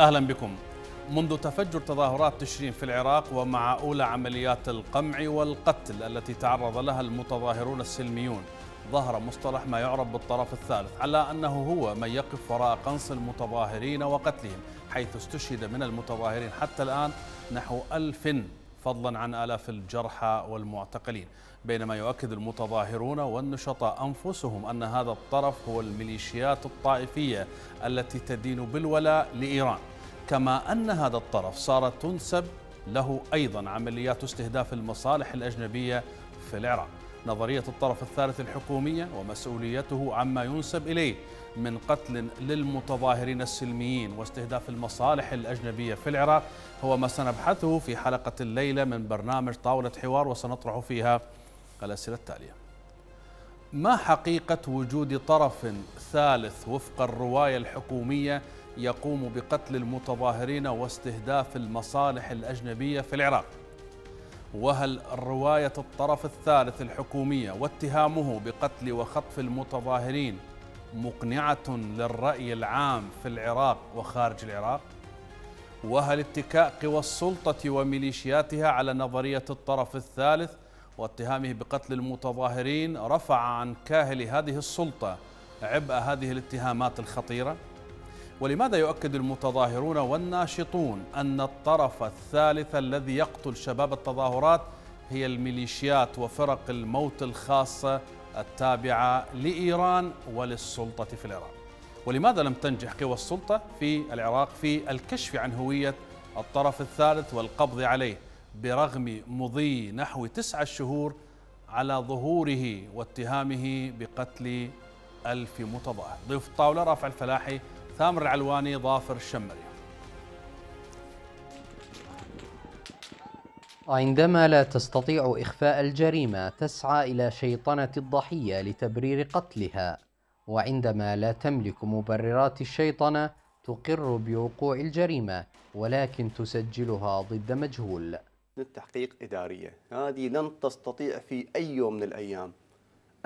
أهلا بكم منذ تفجر تظاهرات تشرين في العراق ومع أولى عمليات القمع والقتل التي تعرض لها المتظاهرون السلميون ظهر مصطلح ما يعرف بالطرف الثالث على أنه هو من يقف وراء قنص المتظاهرين وقتلهم حيث استشهد من المتظاهرين حتى الآن نحو ألف فضلا عن آلاف الجرحى والمعتقلين بينما يؤكد المتظاهرون والنشطاء أنفسهم أن هذا الطرف هو الميليشيات الطائفية التي تدين بالولاء لإيران كما أن هذا الطرف صارت تنسب له أيضا عمليات استهداف المصالح الأجنبية في العراق نظرية الطرف الثالث الحكومية ومسؤوليته عما ينسب إليه من قتل للمتظاهرين السلميين واستهداف المصالح الأجنبية في العراق هو ما سنبحثه في حلقة الليلة من برنامج طاولة حوار وسنطرح فيها الأسئلة التالية ما حقيقة وجود طرف ثالث وفق الرواية الحكومية يقوم بقتل المتظاهرين واستهداف المصالح الأجنبية في العراق؟ وهل رواية الطرف الثالث الحكومية واتهامه بقتل وخطف المتظاهرين مقنعة للرأي العام في العراق وخارج العراق؟ وهل اتكاء قوى السلطة وميليشياتها على نظرية الطرف الثالث واتهامه بقتل المتظاهرين رفع عن كاهل هذه السلطة عبء هذه الاتهامات الخطيرة؟ ولماذا يؤكد المتظاهرون والناشطون أن الطرف الثالث الذي يقتل شباب التظاهرات هي الميليشيات وفرق الموت الخاصة التابعة لإيران وللسلطة في العراق ولماذا لم تنجح قوى السلطة في العراق في الكشف عن هوية الطرف الثالث والقبض عليه برغم مضي نحو تسعة شهور على ظهوره واتهامه بقتل ألف متظاهر ضيف الطاولة رافع الفلاحي ثامر العلواني ظافر الشمري عندما لا تستطيع إخفاء الجريمة تسعى إلى شيطنة الضحية لتبرير قتلها وعندما لا تملك مبررات الشيطنة تقر بوقوع الجريمة ولكن تسجلها ضد مجهول التحقيق إدارية هذه لن تستطيع في أي يوم من الأيام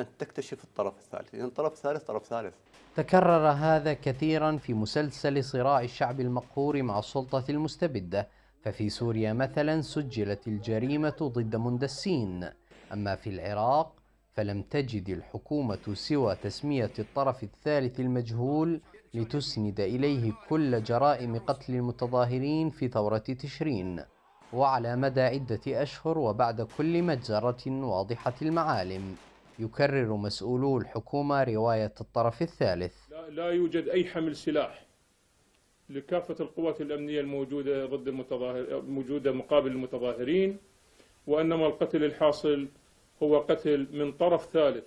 أن تكتشف الطرف الثالث لأن الطرف الثالث طرف ثالث تكرر هذا كثيرا في مسلسل صراع الشعب المقهور مع السلطة المستبدة ففي سوريا مثلا سجلت الجريمة ضد مندسين أما في العراق فلم تجد الحكومة سوى تسمية الطرف الثالث المجهول لتسند إليه كل جرائم قتل المتظاهرين في ثورة تشرين وعلى مدى عدة أشهر وبعد كل مجزرة واضحة المعالم يكرر مسؤولو الحكومة رواية الطرف الثالث لا, لا يوجد أي حمل سلاح لكافة القوات الأمنية الموجودة ضد المتظاهر موجودة مقابل المتظاهرين وإنما القتل الحاصل هو قتل من طرف ثالث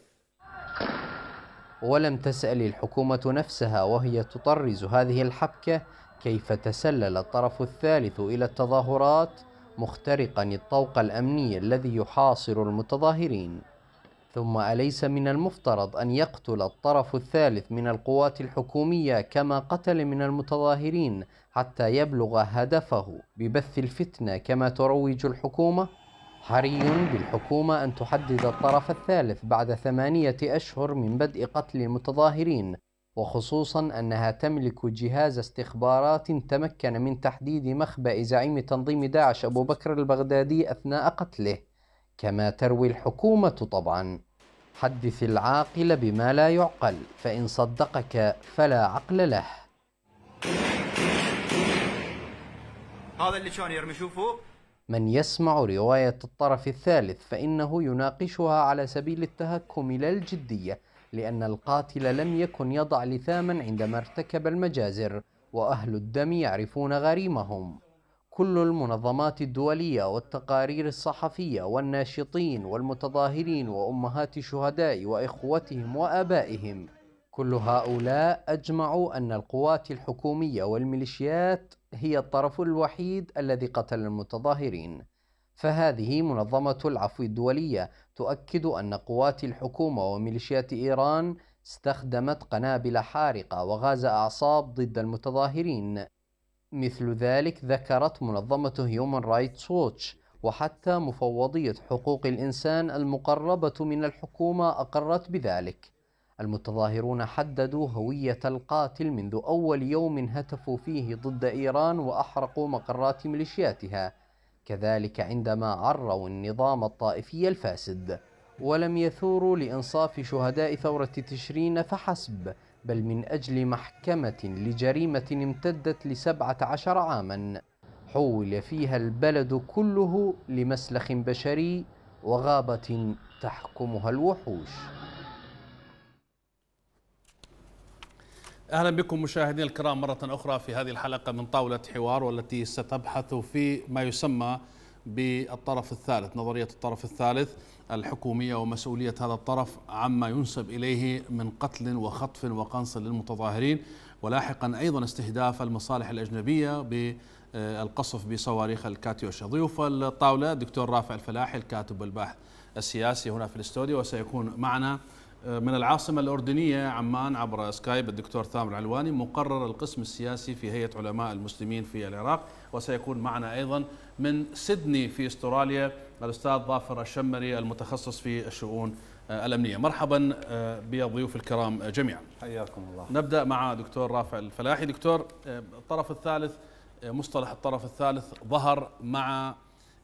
ولم تسأل الحكومة نفسها وهي تطرز هذه الحبكة كيف تسلل الطرف الثالث إلى التظاهرات مخترقا الطوق الأمني الذي يحاصر المتظاهرين ثم أليس من المفترض أن يقتل الطرف الثالث من القوات الحكومية كما قتل من المتظاهرين حتى يبلغ هدفه ببث الفتنة كما تروج الحكومة؟ حري بالحكومة أن تحدد الطرف الثالث بعد ثمانية أشهر من بدء قتل المتظاهرين وخصوصا أنها تملك جهاز استخبارات تمكن من تحديد مخبأ زعيم تنظيم داعش أبو بكر البغدادي أثناء قتله كما تروي الحكومة طبعا حدث العاقل بما لا يعقل فإن صدقك فلا عقل له هذا اللي كان يرمي شوفوه من يسمع رواية الطرف الثالث فإنه يناقشها على سبيل التهكم لا الجدية لأن القاتل لم يكن يضع لثاما عندما ارتكب المجازر وأهل الدم يعرفون غريمهم كل المنظمات الدولية والتقارير الصحفية والناشطين والمتظاهرين وأمهات الشهداء وإخوتهم وآبائهم كل هؤلاء أجمعوا أن القوات الحكومية والميليشيات هي الطرف الوحيد الذي قتل المتظاهرين فهذه منظمة العفو الدولية تؤكد أن قوات الحكومة وميليشيات إيران استخدمت قنابل حارقة وغاز أعصاب ضد المتظاهرين مثل ذلك ذكرت منظمة هيومن رايتس ووتش وحتى مفوضية حقوق الإنسان المقربة من الحكومة أقرت بذلك المتظاهرون حددوا هوية القاتل منذ أول يوم هتفوا فيه ضد إيران وأحرقوا مقرات ميليشياتها كذلك عندما عروا النظام الطائفي الفاسد ولم يثوروا لإنصاف شهداء ثورة تشرين فحسب بل من أجل محكمة لجريمة امتدت لسبعة عشر عاما حول فيها البلد كله لمسلخ بشري وغابة تحكمها الوحوش اهلا بكم مشاهدينا الكرام مره اخرى في هذه الحلقه من طاوله حوار والتي ستبحث في ما يسمى بالطرف الثالث نظريه الطرف الثالث الحكومية ومسؤولية هذا الطرف عما ينسب إليه من قتل وخطف وقنص للمتظاهرين ولاحقا أيضا استهداف المصالح الأجنبية بالقصف بصواريخ الكاتيوشا ضيوف الطاولة دكتور رافع الفلاحي الكاتب والباحث السياسي هنا في الاستوديو وسيكون معنا من العاصمة الأردنية عمان عبر سكايب الدكتور ثامر العلواني مقرر القسم السياسي في هيئة علماء المسلمين في العراق وسيكون معنا أيضا من سيدني في استراليا الأستاذ ظافر الشمري المتخصص في الشؤون آه، الأمنية مرحبا آه، بضيوف الكرام آه، جميعا حياكم الله نبدأ مع دكتور رافع الفلاحي دكتور الطرف الثالث مصطلح الطرف الثالث ظهر مع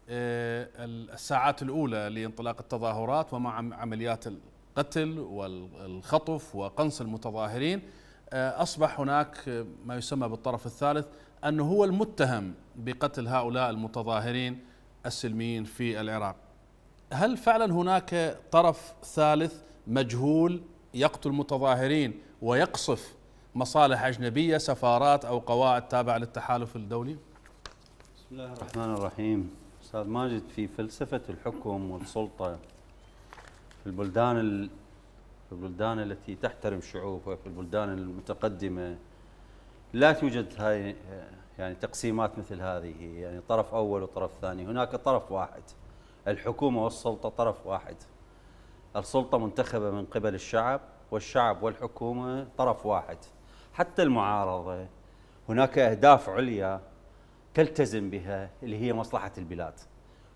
الساعات الأولى لانطلاق التظاهرات ومع عمليات القتل والخطف وقنص المتظاهرين أصبح هناك ما يسمى بالطرف الثالث أنه هو المتهم بقتل هؤلاء المتظاهرين السلميين في العراق هل فعلا هناك طرف ثالث مجهول يقتل متظاهرين ويقصف مصالح أجنبية سفارات أو قواعد تابعة للتحالف الدولي بسم الله الرحمن الرحيم أستاذ ماجد في فلسفة الحكم والسلطة في البلدان ال... في البلدان التي تحترم شعوبها في البلدان المتقدمة لا توجد هاي يعني تقسيمات مثل هذه يعني طرف أول وطرف ثاني هناك طرف واحد الحكومة والسلطة طرف واحد السلطة منتخبة من قبل الشعب والشعب والحكومة طرف واحد حتى المعارضة هناك أهداف عليا تلتزم بها اللي هي مصلحة البلاد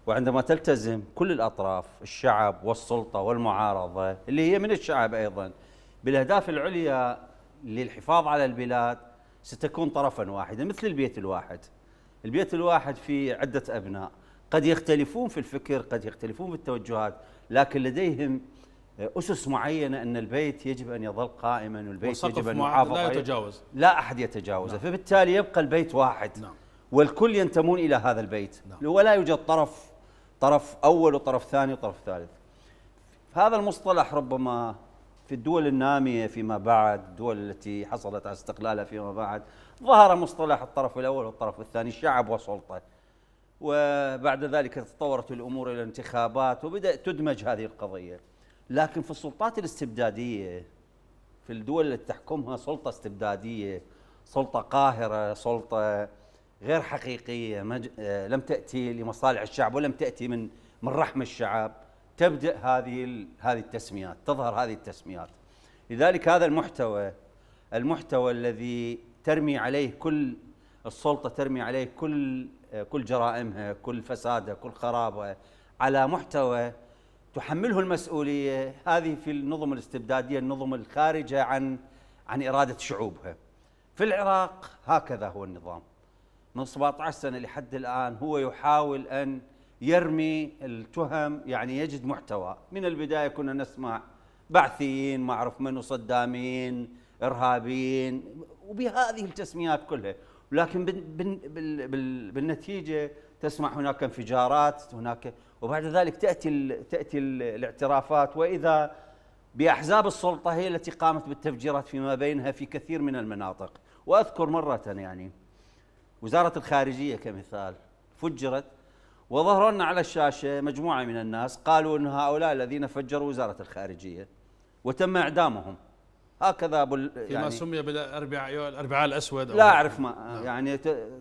وعندما تلتزم كل الأطراف الشعب والسلطة والمعارضة اللي هي من الشعب أيضا بالأهداف العليا للحفاظ على البلاد ستكون طرفا واحدا مثل البيت الواحد البيت الواحد في عدة أبناء قد يختلفون في الفكر قد يختلفون في التوجهات لكن لديهم أسس معينة أن البيت يجب أن يظل قائما والبيت يجب أن يحافظ لا يتجاوز لا أحد يتجاوزه نعم. فبالتالي يبقى البيت واحد نعم. والكل ينتمون إلى هذا البيت نعم. ولا يوجد طرف طرف أول وطرف ثاني وطرف ثالث هذا المصطلح ربما في الدول النامية فيما بعد الدول التي حصلت على استقلالها فيما بعد ظهر مصطلح الطرف الأول والطرف الثاني شعب وسلطة وبعد ذلك تطورت الأمور إلى انتخابات وبدأت تدمج هذه القضية لكن في السلطات الاستبدادية في الدول التي تحكمها سلطة استبدادية سلطة قاهرة سلطة غير حقيقية مج... آه، لم تأتي لمصالح الشعب ولم تأتي من من رحم الشعب تبدا هذه هذه التسميات تظهر هذه التسميات لذلك هذا المحتوى المحتوى الذي ترمي عليه كل السلطه ترمي عليه كل كل جرائمها كل فسادها كل خرابها على محتوى تحمله المسؤوليه هذه في النظم الاستبداديه النظم الخارجه عن عن اراده شعوبها في العراق هكذا هو النظام من 17 سنه لحد الان هو يحاول ان يرمي التهم يعني يجد محتوى من البداية كنا نسمع بعثيين ما أعرف من صدامين إرهابيين وبهذه التسميات كلها لكن بالنتيجة تسمع هناك انفجارات هناك وبعد ذلك تأتي تأتي الاعترافات وإذا بأحزاب السلطة هي التي قامت بالتفجيرات فيما بينها في كثير من المناطق وأذكر مرة يعني وزارة الخارجية كمثال فجرت وظهروا لنا على الشاشه مجموعه من الناس قالوا ان هؤلاء الذين فجروا وزاره الخارجيه وتم اعدامهم هكذا ابو يعني فيما سمي بالاربعاء الاربعاء الاسود لا اعرف ما نعم. يعني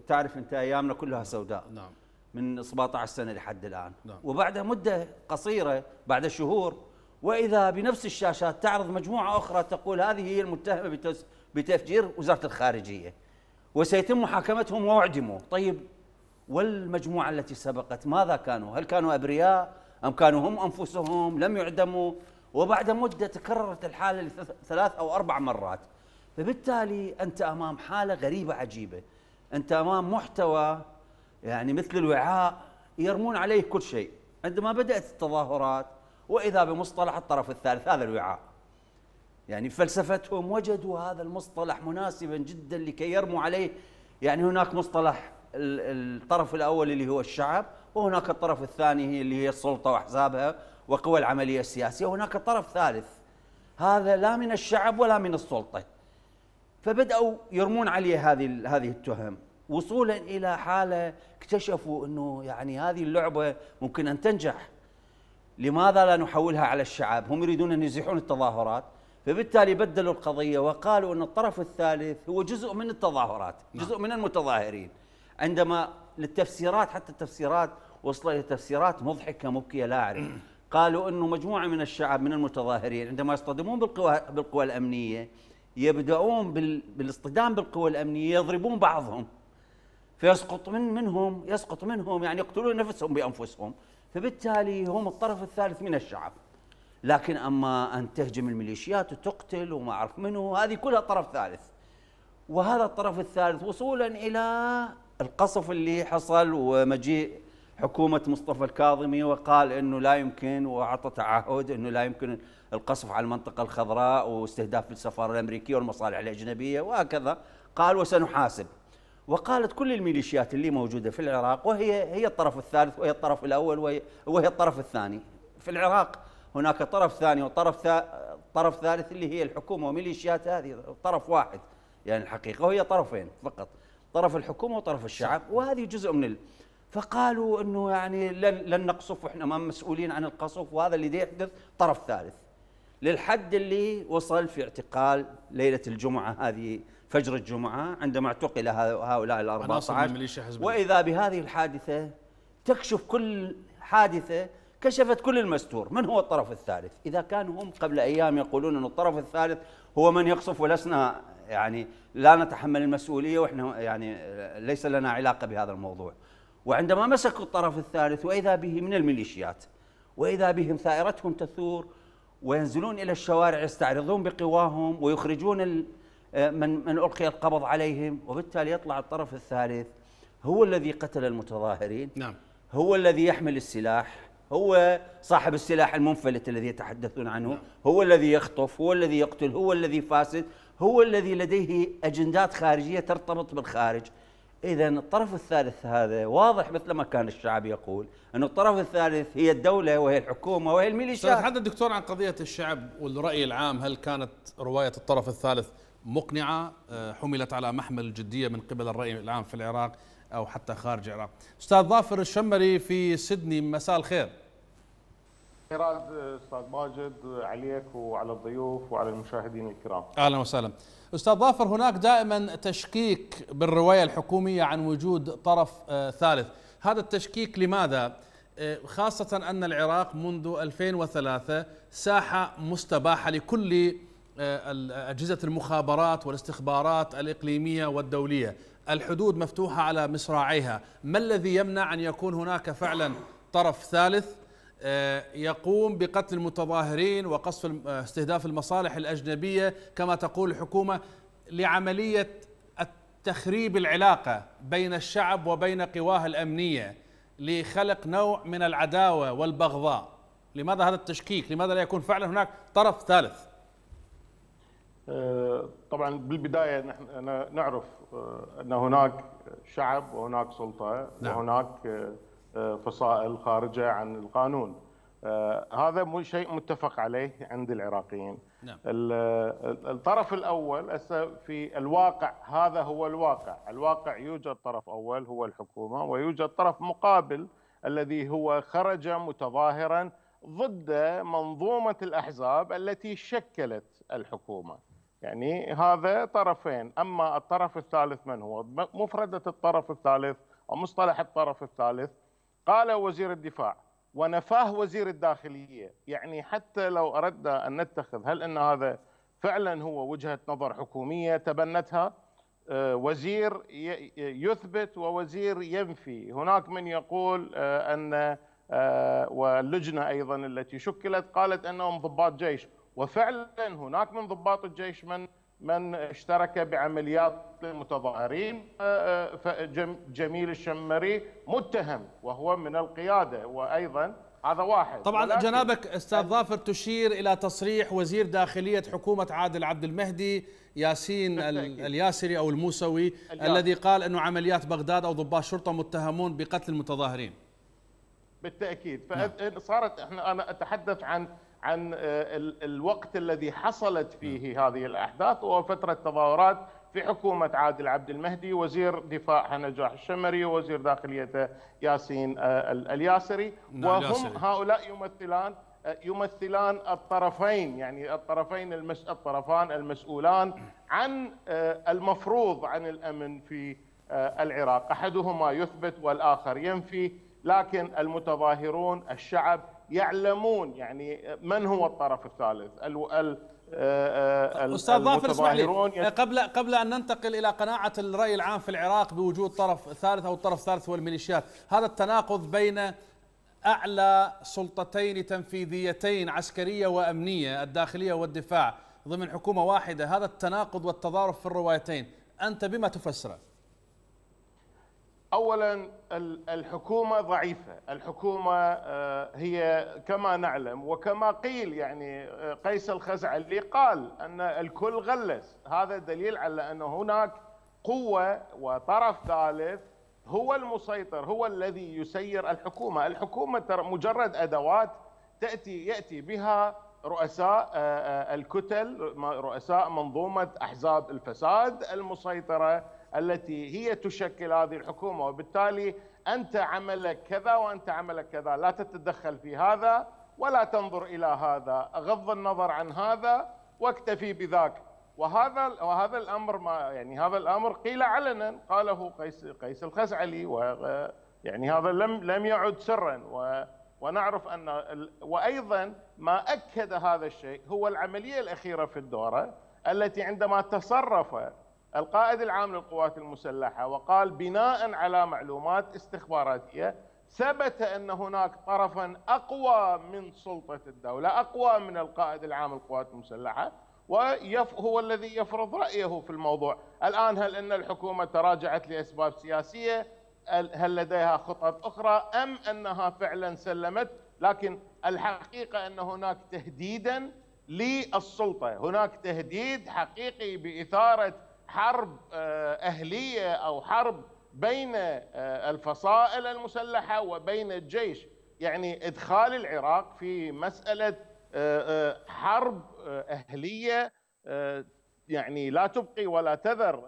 تعرف انت ايامنا كلها سوداء نعم من 17 سنه لحد الان نعم. وبعد مده قصيره بعد شهور واذا بنفس الشاشات تعرض مجموعه اخرى تقول هذه هي المتهمه بتفجير وزاره الخارجيه وسيتم محاكمتهم واعدموا طيب والمجموعة التي سبقت ماذا كانوا هل كانوا أبرياء أم كانوا هم أنفسهم لم يعدموا وبعد مدة تكررت الحالة ثلاث أو أربع مرات فبالتالي أنت أمام حالة غريبة عجيبة أنت أمام محتوى يعني مثل الوعاء يرمون عليه كل شيء عندما بدأت التظاهرات وإذا بمصطلح الطرف الثالث هذا الوعاء يعني فلسفتهم وجدوا هذا المصطلح مناسبا جدا لكي يرموا عليه يعني هناك مصطلح الطرف الاول اللي هو الشعب وهناك الطرف الثاني اللي هي السلطه واحزابها وقوى العمليه السياسيه وهناك طرف ثالث هذا لا من الشعب ولا من السلطه فبداوا يرمون عليه هذه هذه التهم وصولا الى حاله اكتشفوا انه يعني هذه اللعبه ممكن ان تنجح لماذا لا نحولها على الشعب هم يريدون ان يزيحون التظاهرات فبالتالي بدلوا القضيه وقالوا ان الطرف الثالث هو جزء من التظاهرات جزء من المتظاهرين عندما للتفسيرات حتى التفسيرات وصل الى تفسيرات مضحكه مبكيه لا اعرف قالوا انه مجموعه من الشعب من المتظاهرين عندما يصطدمون بالقوى بالقوى الامنيه يبداون بالاصطدام بالقوى الامنيه يضربون بعضهم فيسقط من منهم يسقط منهم يعني يقتلون نفسهم بانفسهم فبالتالي هم الطرف الثالث من الشعب لكن اما ان تهجم الميليشيات وتقتل وما اعرف منه هذه كلها طرف ثالث وهذا الطرف الثالث وصولا الى القصف اللي حصل ومجيء حكومة مصطفى الكاظمي وقال أنه لا يمكن وأعطى تعهد أنه لا يمكن القصف على المنطقة الخضراء واستهداف السفارة الأمريكية والمصالح الأجنبية وهكذا قال وسنحاسب وقالت كل الميليشيات اللي موجودة في العراق وهي هي الطرف الثالث وهي الطرف الأول وهي, وهي الطرف الثاني في العراق هناك طرف ثاني وطرف طرف ثالث اللي هي الحكومة وميليشيات هذه طرف واحد يعني الحقيقة وهي طرفين فقط طرف الحكومه وطرف الشعب وهذه جزء من ال... فقالوا انه يعني لن لن نقصف واحنا ما مسؤولين عن القصف وهذا اللي يحدث طرف ثالث للحد اللي وصل في اعتقال ليله الجمعه هذه فجر الجمعه عندما اعتقل هؤلاء ال 14 واذا بهذه الحادثه تكشف كل حادثه كشفت كل المستور من هو الطرف الثالث إذا كانوا هم قبل أيام يقولون أن الطرف الثالث هو من يقصف ولسنا يعني لا نتحمل المسؤوليه واحنا يعني ليس لنا علاقه بهذا الموضوع. وعندما مسكوا الطرف الثالث واذا به من الميليشيات واذا بهم ثائرتهم تثور وينزلون الى الشوارع يستعرضون بقواهم ويخرجون من من القي القبض عليهم وبالتالي يطلع الطرف الثالث هو الذي قتل المتظاهرين نعم هو الذي يحمل السلاح هو صاحب السلاح المنفلت الذي يتحدثون عنه نعم. هو الذي يخطف هو الذي يقتل هو الذي فاسد هو الذي لديه أجندات خارجية ترتبط بالخارج إذا الطرف الثالث هذا واضح مثل ما كان الشعب يقول أن الطرف الثالث هي الدولة وهي الحكومة وهي الميليشيات تحدث دكتور عن قضية الشعب والرأي العام هل كانت رواية الطرف الثالث مقنعة آه، حملت على محمل الجدية من قبل الرأي العام في العراق أو حتى خارج العراق أستاذ ظافر الشمري في سدني مساء الخير خيرات آه، استاذ ماجد عليك وعلى الضيوف وعلى المشاهدين الكرام. اهلا وسهلا. استاذ ظافر هناك دائما تشكيك بالروايه الحكوميه عن وجود طرف آه، ثالث، هذا التشكيك لماذا؟ آه، خاصة أن العراق منذ 2003 ساحة مستباحة لكل أجهزة المخابرات والاستخبارات الإقليمية والدولية الحدود مفتوحة على مصراعيها ما الذي يمنع أن يكون هناك فعلا طرف ثالث آه، يقوم بقتل المتظاهرين وقصف آه، استهداف المصالح الأجنبية كما تقول الحكومة لعملية تخريب العلاقة بين الشعب وبين قواه الأمنية لخلق نوع من العداوة والبغضاء لماذا هذا التشكيك لماذا لا يكون فعلا هناك طرف ثالث آه، طبعا بالبداية نحن نعرف أن هناك شعب وهناك سلطة نعم. وهناك فصائل خارجه عن القانون آه، هذا مو شيء متفق عليه عند العراقيين نعم. الطرف الاول في الواقع هذا هو الواقع الواقع يوجد طرف اول هو الحكومه ويوجد طرف مقابل الذي هو خرج متظاهرا ضد منظومه الاحزاب التي شكلت الحكومه يعني هذا طرفين اما الطرف الثالث من هو مفرده الطرف الثالث ومصطلح الطرف الثالث قال وزير الدفاع ونفاه وزير الداخلية يعني حتى لو أردنا أن نتخذ هل أن هذا فعلا هو وجهة نظر حكومية تبنتها آه، وزير يثبت ووزير ينفي هناك من يقول آه، أن آه، واللجنة أيضا التي شكلت قالت أنهم ضباط جيش وفعلا هناك من ضباط الجيش من من اشترك بعمليات المتظاهرين آه، آه، جميل الشمري متهم وهو من القيادة وأيضا هذا واحد طبعا جنابك استاذ ظافر تشير الى تصريح وزير داخليه حكومه عادل عبد المهدي ياسين الياسري او الموسوي الياسر. الذي قال انه عمليات بغداد او ضباط شرطه متهمون بقتل المتظاهرين بالتاكيد فصارت نعم. احنا انا اتحدث عن عن آه، الوقت الذي حصلت نعم. فيه هذه الأحداث وهو فترة تظاهرات في حكومة عادل عبد المهدي وزير دفاع نجاح الشمري ووزير داخليته ياسين آه، الياسري نعم، وهم هؤلاء يمثلان آه، يمثلان الطرفين يعني الطرفين المس... الطرفان المسؤولان عن المفروض عن الامن في العراق، احدهما يثبت والاخر ينفي، لكن المتظاهرون الشعب يعلمون يعني من هو الطرف الثالث ال استاذ ظافر اسمح لي قبل قبل ان ننتقل الى قناعه الراي العام في العراق بوجود طرف ثالث او الطرف الثالث هو الميليشيات، هذا التناقض بين اعلى سلطتين تنفيذيتين عسكريه وامنيه الداخليه والدفاع ضمن حكومه واحده، هذا التناقض والتضارب في الروايتين، انت بما تفسره؟ اولا الحكومه ضعيفه، الحكومه آه، هي كما نعلم وكما قيل يعني آه، قيس الخزعلي قال ان الكل غلس، هذا دليل على ان هناك قوه وطرف ثالث هو المسيطر، هو الذي يسير الحكومه، الحكومه مجرد ادوات تاتي ياتي بها رؤساء آه، الكتل، رؤساء منظومه احزاب الفساد المسيطره التي هي تشكل هذه الحكومة وبالتالي أنت عملك كذا وأنت عملك كذا لا تتدخل في هذا ولا تنظر إلى هذا غض النظر عن هذا واكتفي بذاك وهذا وهذا الامر ما يعني هذا الامر قيل علنا قاله قيس قيس الخزعلي و يعني هذا لم لم يعد سرا و ونعرف ان وايضا ما اكد هذا الشيء هو العمليه الاخيره في الدوره التي عندما تصرف القائد العام للقوات المسلحة وقال بناء على معلومات استخباراتية ثبت أن هناك طرفا أقوى من سلطة الدولة أقوى من القائد العام للقوات المسلحة وهو الذي يفرض رأيه في الموضوع الآن هل أن الحكومة تراجعت لأسباب سياسية هل لديها خطط أخرى أم أنها فعلا سلمت لكن الحقيقة أن هناك تهديدا للسلطة هناك تهديد حقيقي بإثارة حرب آه، أهلية أو حرب بين آه، الفصائل المسلحة وبين الجيش يعني إدخال العراق في مسألة آه، حرب أهلية يعني لا تبقي ولا تذر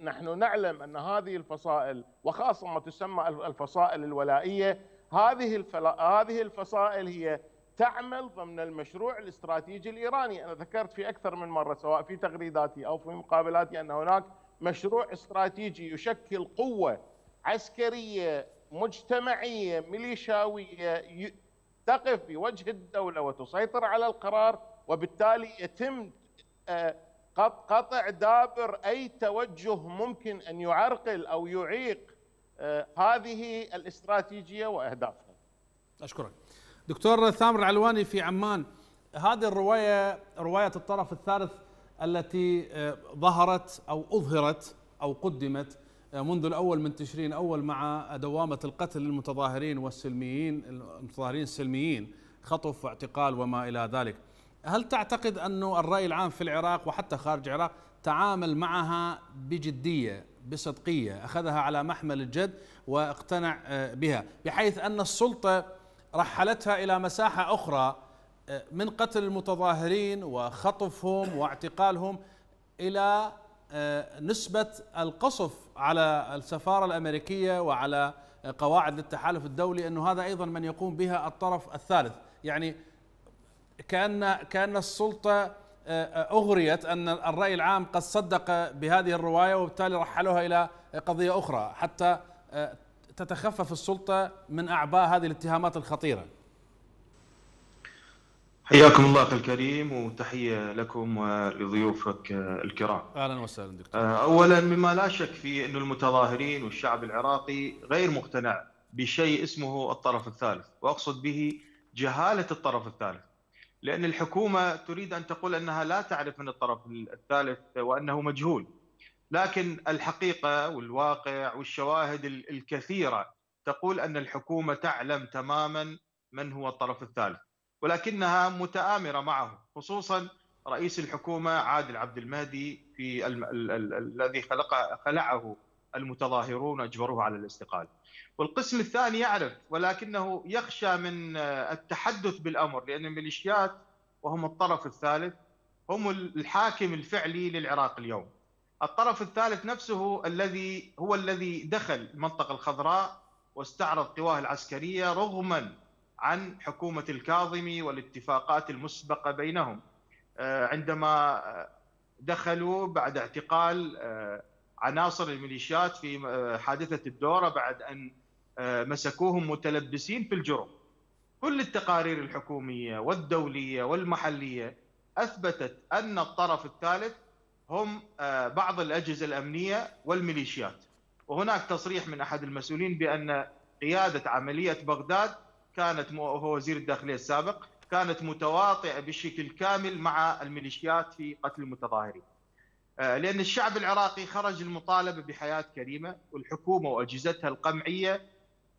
نحن نعلم أن هذه الفصائل وخاصة ما تسمى الفصائل الولائية هذه هذه الفصائل هي تعمل ضمن المشروع الاستراتيجي الايراني، انا ذكرت في اكثر من مره سواء في تغريداتي او في مقابلاتي ان هناك مشروع استراتيجي يشكل قوه عسكريه مجتمعيه ميليشاويه تقف بوجه الدوله وتسيطر على القرار وبالتالي يتم آه، قطع دابر اي توجه ممكن ان يعرقل او يعيق آه، هذه الاستراتيجيه واهدافها. اشكرك. دكتور ثامر العلواني في عمان هذه الروايه روايه الطرف الثالث التي آه، ظهرت او اظهرت او قدمت آه، منذ الاول من تشرين اول مع دوامه القتل للمتظاهرين والسلميين المتظاهرين السلميين خطف واعتقال وما الى ذلك. هل تعتقد أن الراي العام في العراق وحتى خارج العراق تعامل معها بجديه بصدقيه اخذها على محمل الجد واقتنع آه، بها بحيث ان السلطه رحلتها الى مساحه اخرى آه، من قتل المتظاهرين وخطفهم واعتقالهم الى آه، نسبه القصف على السفاره الامريكيه وعلى آه، قواعد للتحالف الدولي انه هذا ايضا من يقوم بها الطرف الثالث، يعني كان كان السلطه اغريت ان الراي العام قد صدق بهذه الروايه وبالتالي رحلوها الى قضيه اخرى حتى تتخفف السلطة من أعباء هذه الاتهامات الخطيرة حياكم الله أخي الكريم وتحية لكم ولضيوفك الكرام أهلا وسهلا دكتور آه، أولا مما لا شك فيه أن المتظاهرين والشعب العراقي غير مقتنع بشيء اسمه الطرف الثالث وأقصد به جهالة الطرف الثالث لأن الحكومة تريد أن تقول أنها لا تعرف من الطرف الثالث وأنه مجهول لكن الحقيقه والواقع والشواهد الكثيره تقول ان الحكومه تعلم تماما من هو الطرف الثالث ولكنها متآمره معه خصوصا رئيس الحكومه عادل عبد المهدي في الذي خلق خلعه المتظاهرون اجبروه على الاستقاله. والقسم الثاني يعرف ولكنه يخشى من آه، التحدث بالامر لان الميليشيات وهم الطرف الثالث هم الحاكم الفعلي للعراق اليوم. الطرف الثالث نفسه الذي هو الذي دخل المنطقة الخضراء واستعرض قواه العسكرية رغما عن حكومة الكاظمي والاتفاقات المسبقة بينهم آه، عندما دخلوا بعد اعتقال آه، عناصر الميليشيات في آه، حادثة الدورة بعد أن مسكوهم متلبسين في الجرم كل التقارير الحكومية والدولية والمحلية أثبتت أن الطرف الثالث هم آه، بعض الأجهزة الأمنية والميليشيات وهناك تصريح من أحد المسؤولين بأن قيادة عملية بغداد كانت هو وزير الداخلية السابق كانت متواطئة بشكل كامل مع الميليشيات في قتل المتظاهرين آه، لأن الشعب العراقي خرج المطالبة بحياة كريمة والحكومة وأجهزتها القمعية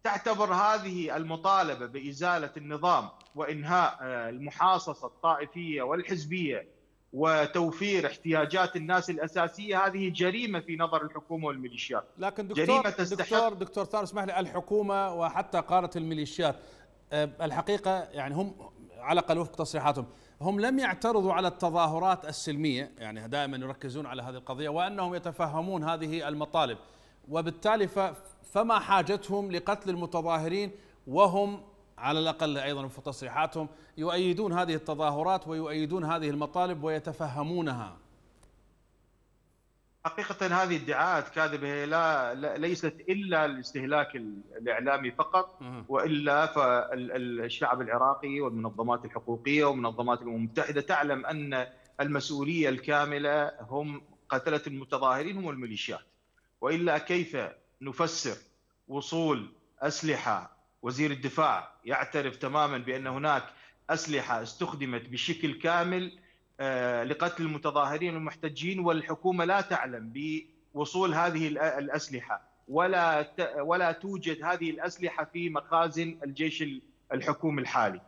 تعتبر هذه المطالبة بإزالة النظام وإنهاء آه، المحاصصة الطائفية والحزبية وتوفير احتياجات الناس الاساسيه هذه جريمه في نظر الحكومه والميليشيات لكن دكتور جريمة تستحق دكتور دكتور ثار اسمح لي الحكومه وحتى قاره الميليشيات الحقيقه يعني هم على الاقل وفق تصريحاتهم هم لم يعترضوا على التظاهرات السلميه يعني دائما يركزون على هذه القضيه وانهم يتفهمون هذه المطالب وبالتالي فما حاجتهم لقتل المتظاهرين وهم على الأقل أيضا في تصريحاتهم يؤيدون هذه التظاهرات ويؤيدون هذه المطالب ويتفهمونها حقيقة هذه الدعاءات كاذبة لا ليست إلا الاستهلاك الإعلامي فقط وإلا فالشعب العراقي والمنظمات الحقوقية والمنظمات الأمم المتحدة تعلم أن المسؤولية الكاملة هم قتلة المتظاهرين هم الميليشيات وإلا كيف نفسر وصول أسلحة وزير الدفاع يعترف تماما بان هناك اسلحه استخدمت بشكل كامل آه، لقتل المتظاهرين والمحتجين والحكومه لا تعلم بوصول هذه الاسلحه ولا ولا توجد هذه الاسلحه في مخازن الجيش الحكومي الحالي.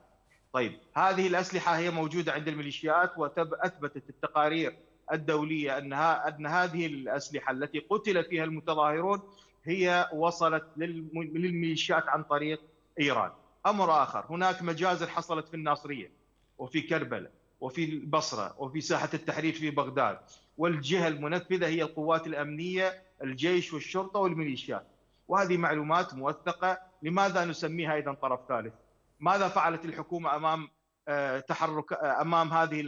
طيب هذه الاسلحه هي موجوده عند الميليشيات واثبتت التقارير الدوليه انها ان هذه الاسلحه التي قتل فيها المتظاهرون هي وصلت للميليشيات عن طريق ايران. امر اخر، هناك مجازر حصلت في الناصريه وفي كربلاء وفي البصره وفي ساحه التحرير في بغداد، والجهه المنفذه هي القوات الامنيه، الجيش والشرطه والميليشيات. وهذه معلومات موثقه، لماذا نسميها ايضا طرف ثالث؟ ماذا فعلت الحكومه امام آه، تحرك آه، امام هذه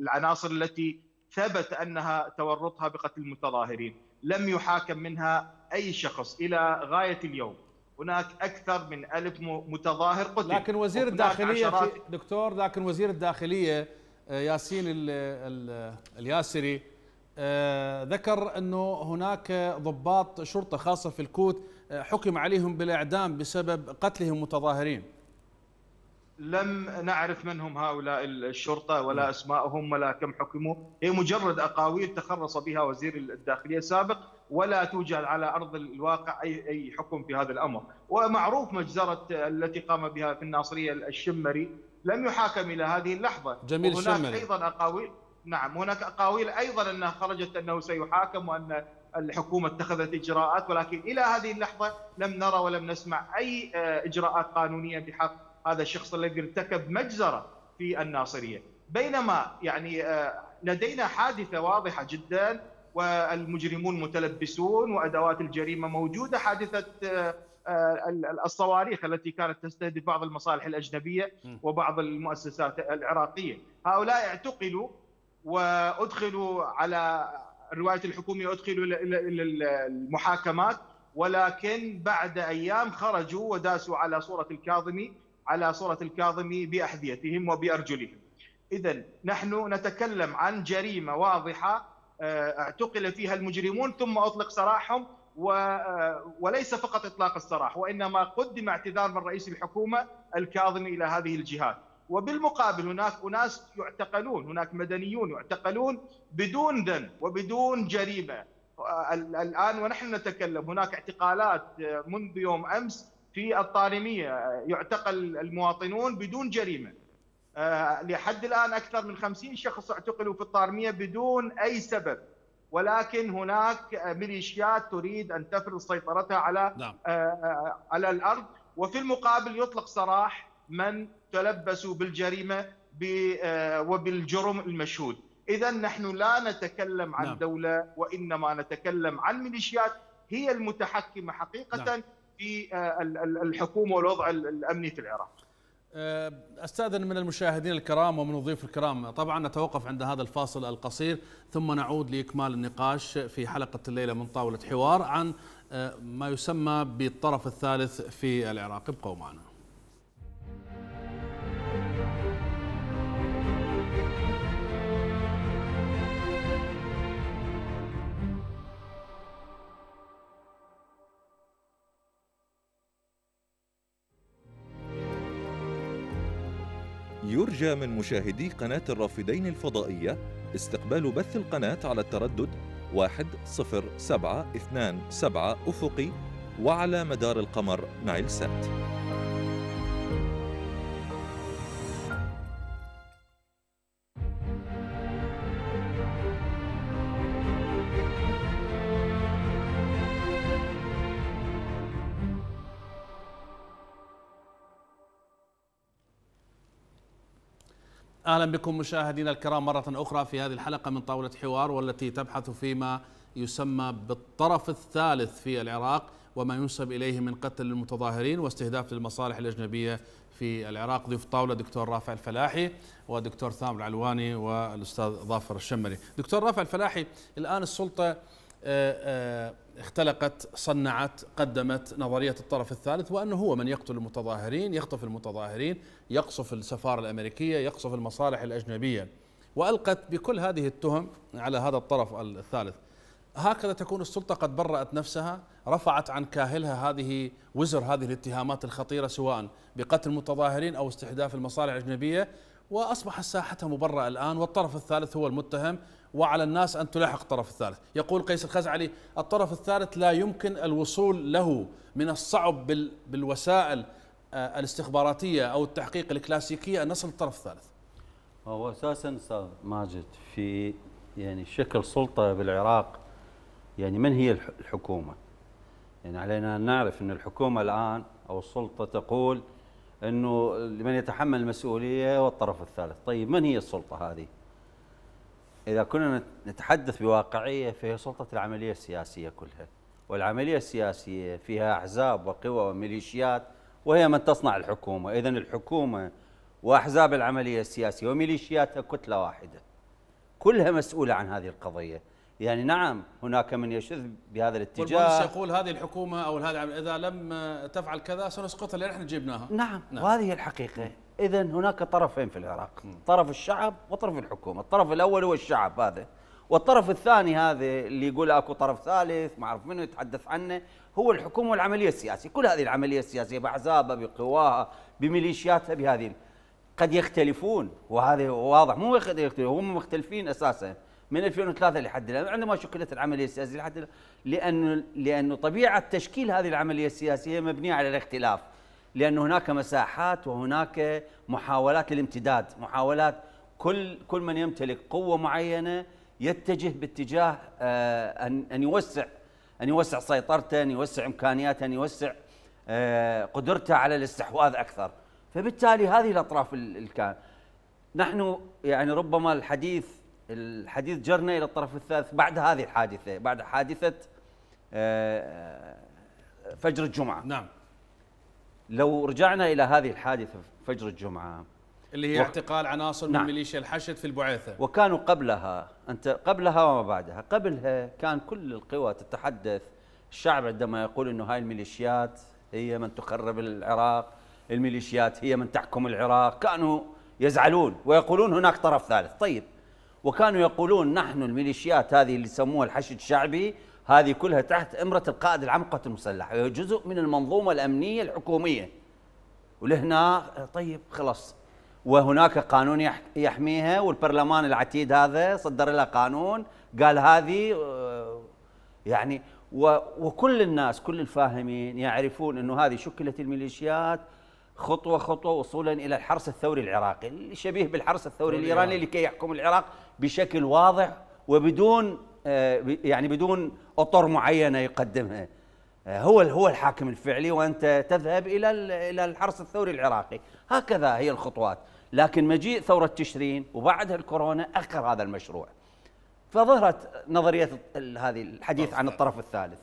العناصر التي ثبت انها تورطها بقتل المتظاهرين، لم يحاكم منها أي شخص إلى غاية اليوم هناك أكثر من ألف متظاهر قتل لكن وزير الداخلية دكتور لكن وزير الداخلية آه، ياسين ال الـ الياسري آه، ذكر أنه هناك ضباط شرطة خاصة في الكوت آه، حكم عليهم بالإعدام بسبب قتلهم متظاهرين لم نعرف من هم هؤلاء الشرطه ولا نعم. اسمائهم ولا كم حكموا، هي مجرد اقاويل تخرص بها وزير الداخليه السابق ولا توجد على ارض الواقع اي اي حكم في هذا الامر، ومعروف مجزره التي قام بها في الناصريه الشمري لم يحاكم الى هذه اللحظه. جميل وهناك الشمري. ايضا اقاويل نعم هناك اقاويل ايضا انها خرجت انه سيحاكم وان الحكومه اتخذت اجراءات ولكن الى هذه اللحظه لم نرى ولم نسمع اي اجراءات قانونيه بحق هذا الشخص الذي ارتكب مجزره في الناصريه بينما يعني آه، لدينا حادثه واضحه جدا والمجرمون متلبسون وادوات الجريمه موجوده حادثه آه، آه، الصواريخ التي كانت تستهدف بعض المصالح الاجنبيه وبعض المؤسسات العراقيه، هؤلاء اعتقلوا وادخلوا على الروايه الحكوميه ادخلوا الى المحاكمات ولكن بعد ايام خرجوا وداسوا على صوره الكاظمي على صورة الكاظمي بأحذيتهم وبأرجلهم إذا نحن نتكلم عن جريمة واضحة آه، اعتقل فيها المجرمون ثم أطلق سراحهم و... آه، وليس فقط إطلاق السراح وإنما قدم اعتذار من رئيس الحكومة الكاظمي إلى هذه الجهات وبالمقابل هناك أناس يعتقلون هناك مدنيون يعتقلون بدون ذنب وبدون جريمة آه، الآن ونحن نتكلم هناك اعتقالات منذ يوم أمس في الطارمية يعتقل المواطنون بدون جريمة آه، لحد الآن أكثر من 50 شخص اعتقلوا في الطارمية بدون أي سبب ولكن هناك ميليشيات تريد أن تفرض سيطرتها على نعم. آه، آه، على الأرض وفي المقابل يطلق سراح من تلبسوا بالجريمة وبالجرم المشهود إذا نحن لا نتكلم عن نعم. دولة وإنما نتكلم عن ميليشيات هي المتحكمة حقيقة نعم. في آه، الحكومه والوضع الامني في العراق. آه، استاذن من المشاهدين الكرام ومن الضيوف الكرام طبعا نتوقف عند هذا الفاصل القصير ثم نعود لاكمال النقاش في حلقه الليله من طاوله حوار عن آه، ما يسمى بالطرف الثالث في العراق ابقوا معنا. من مشاهدي قناة الرافدين الفضائية استقبال بث القناة على التردد 10727 أفقي وعلى مدار القمر نايل سات اهلا بكم مشاهدينا الكرام مره اخرى في هذه الحلقه من طاوله حوار والتي تبحث فيما يسمى بالطرف الثالث في العراق وما ينسب اليه من قتل المتظاهرين واستهداف للمصالح الاجنبيه في العراق ضيوف الطاوله دكتور رافع الفلاحي ودكتور ثامر العلواني والاستاذ ظافر الشمري دكتور رافع الفلاحي الان السلطه آه، آه، اختلقت صنعت قدمت نظرية الطرف الثالث وأنه هو من يقتل المتظاهرين يخطف المتظاهرين يقصف السفارة الأمريكية يقصف المصالح الأجنبية وألقت بكل هذه التهم على هذا الطرف الثالث هكذا تكون السلطة قد برأت نفسها رفعت عن كاهلها هذه وزر هذه الاتهامات الخطيرة سواء بقتل المتظاهرين أو استحداث المصالح الأجنبية وأصبحت ساحتها مبرأة الآن والطرف الثالث هو المتهم وعلى الناس أن تلاحق الطرف الثالث يقول قيس الخزعلي الطرف الثالث لا يمكن الوصول له من الصعب بالوسائل آه، الاستخباراتية أو التحقيق الكلاسيكية أن نصل للطرف الثالث هو أساسا أستاذ ماجد في يعني شكل سلطة بالعراق يعني من هي الحكومة يعني علينا أن نعرف أن الحكومة الآن أو السلطة تقول أنه من يتحمل المسؤولية هو الطرف الثالث طيب من هي السلطة هذه إذا كنا نتحدث بواقعية فهي سلطة العملية السياسية كلها والعملية السياسية فيها أحزاب وقوى وميليشيات وهي من تصنع الحكومة إذا الحكومة وأحزاب العملية السياسية وميليشياتها كتلة واحدة كلها مسؤولة عن هذه القضية يعني نعم هناك من يشذ بهذا الاتجاه يقول هذه الحكومة أو هذا إذا لم تفعل كذا سنسقطها لأن احنا جبناها نعم, نعم. وهذه الحقيقة إذا هناك طرفين في العراق طرف الشعب وطرف الحكومة الطرف الأول هو الشعب هذا والطرف الثاني هذا اللي يقول اكو طرف ثالث ما اعرف منو يتحدث عنه هو الحكومه والعمليه السياسيه، كل هذه العمليه السياسيه باحزابها بقواها بميليشياتها بهذه قد يختلفون وهذا واضح مو قد يختلفون هم مختلفين اساسا من 2003 لحد الان عندما شكلت العمليه السياسيه لحد الان لانه لانه طبيعه تشكيل هذه العمليه السياسيه مبنيه على الاختلاف لأن هناك مساحات وهناك محاولات للامتداد محاولات كل كل من يمتلك قوة معينة يتجه باتجاه آه، أن أن يوسع أن يوسع سيطرته أن يوسع إمكانياته أن يوسع آه، قدرته على الاستحواذ أكثر فبالتالي هذه الأطراف الكان نحن يعني ربما الحديث الحديث جرنا إلى الطرف الثالث بعد هذه الحادثة بعد حادثة آه، فجر الجمعة نعم لو رجعنا إلى هذه الحادثة فجر الجمعة اللي هي و... اعتقال عناصر نعم. من ميليشيا الحشد في البعيثة وكانوا قبلها أنت قبلها وما بعدها قبلها كان كل القوى تتحدث الشعب عندما يقول أنه هاي الميليشيات هي من تخرب العراق الميليشيات هي من تحكم العراق كانوا يزعلون ويقولون هناك طرف ثالث طيب وكانوا يقولون نحن الميليشيات هذه اللي يسموها الحشد الشعبي هذه كلها تحت إمرة القائد العام القوات المسلحة وهي جزء من المنظومة الأمنية الحكومية ولهنا طيب خلاص وهناك قانون يحميها والبرلمان العتيد هذا صدر له قانون قال هذه آه، يعني وكل الناس كل الفاهمين يعرفون انه هذه شكلت الميليشيات خطوه خطوه وصولا الى الحرس الثوري العراقي شبيه بالحرس الثوري الايراني لكي يحكم العراق بشكل واضح وبدون آه، يعني بدون اطر معينه يقدمها آه، هو هو الحاكم الفعلي وانت تذهب الى الى الحرس الثوري العراقي هكذا هي الخطوات لكن مجيء ثوره تشرين وبعدها الكورونا اخر هذا المشروع فظهرت نظريه هذه الحديث عن الطرف الثالث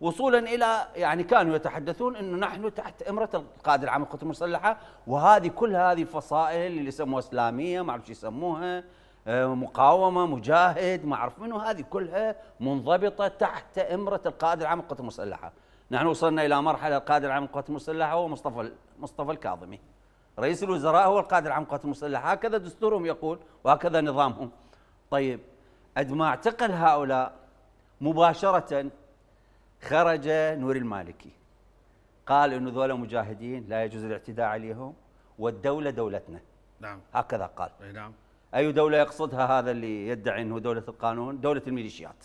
وصولا الى يعني كانوا يتحدثون انه نحن تحت امره القائد العام للقوات المسلحه وهذه كل هذه الفصائل اللي يسموها اسلاميه ما اعرف يسموها آه، مقاومه مجاهد ما اعرف منو هذه كلها منضبطه تحت امره القائد العام للقوات المسلحه نحن وصلنا الى مرحله القائد العام للقوات المسلحه هو مصطفى مصطفى الكاظمي رئيس الوزراء هو القائد العام للقوات المسلحه هكذا دستورهم يقول وهكذا نظامهم طيب قد ما اعتقل هؤلاء مباشره خرج نور المالكي قال انه ذولا مجاهدين لا يجوز الاعتداء عليهم والدوله دولتنا نعم هكذا قال نعم أي دولة يقصدها هذا اللي يدعي أنه دولة القانون دولة الميليشيات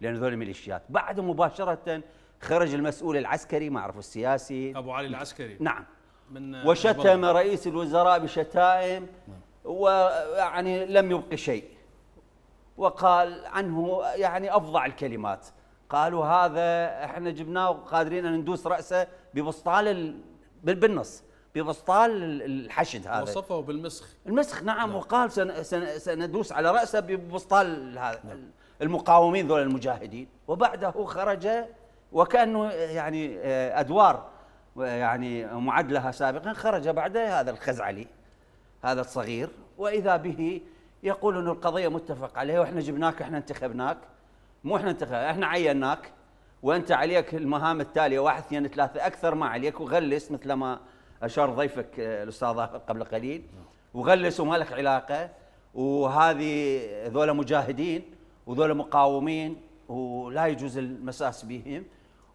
لأن ذول الميليشيات بعد مباشرة خرج المسؤول العسكري ما أعرف السياسي أبو علي العسكري نعم من وشتم رئيس الوزراء بشتائم نعم. ويعني لم يبق شيء وقال عنه يعني أفظع الكلمات قالوا هذا احنا جبناه وقادرين ان ندوس راسه ببسطال بالنص ببسطال الحشد هذا وصفه بالمسخ المسخ نعم, نعم. وقال سن سن سندوس على رأسه ببسطال هذا نعم. المقاومين ذول المجاهدين وبعده خرج وكأنه يعني آه، أدوار يعني معد لها سابقا خرج بعده هذا الخزعلي هذا الصغير وإذا به يقول أن القضية متفق عليها وإحنا جبناك إحنا انتخبناك مو إحنا انتخبناك إحنا عيناك وانت عليك المهام التاليه واحد اثنين ثلاثه اكثر ما عليك وغلس مثل ما اشار ضيفك آه، الاستاذ قبل قليل وغلس وما لك علاقه وهذه ذولا مجاهدين وذولا مقاومين ولا يجوز المساس بهم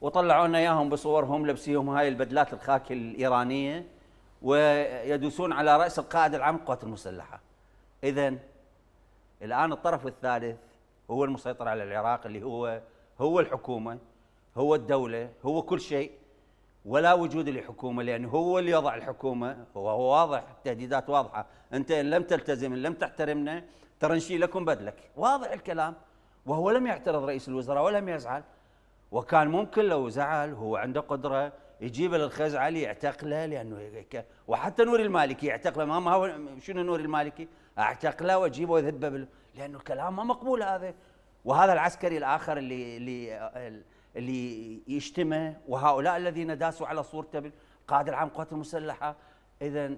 وطلعونا اياهم بصورهم لبسيهم هاي البدلات الخاكي الايرانيه ويدوسون على راس القائد العام للقوات المسلحه اذا الان الطرف الثالث هو المسيطر على العراق اللي هو هو الحكومه هو الدوله هو كل شيء ولا وجود لحكومه لان هو اللي يضع الحكومه وهو واضح التهديدات واضحه انت ان لم تلتزم ان لم تحترمنا ترى نشيل لكم بدلك واضح الكلام وهو لم يعترض رئيس الوزراء ولم يزعل وكان ممكن لو زعل هو عنده قدره يجيبه للخزعلي يعتقله لانه وحتى نور المالكي يعتقله ما هو شنو نور المالكي؟ اعتقله واجيبه واذبه لانه الكلام ما مقبول هذا وهذا العسكري الاخر اللي اللي اللي يشتمه وهؤلاء الذين داسوا على صورته قائد العام قوات المسلحه اذا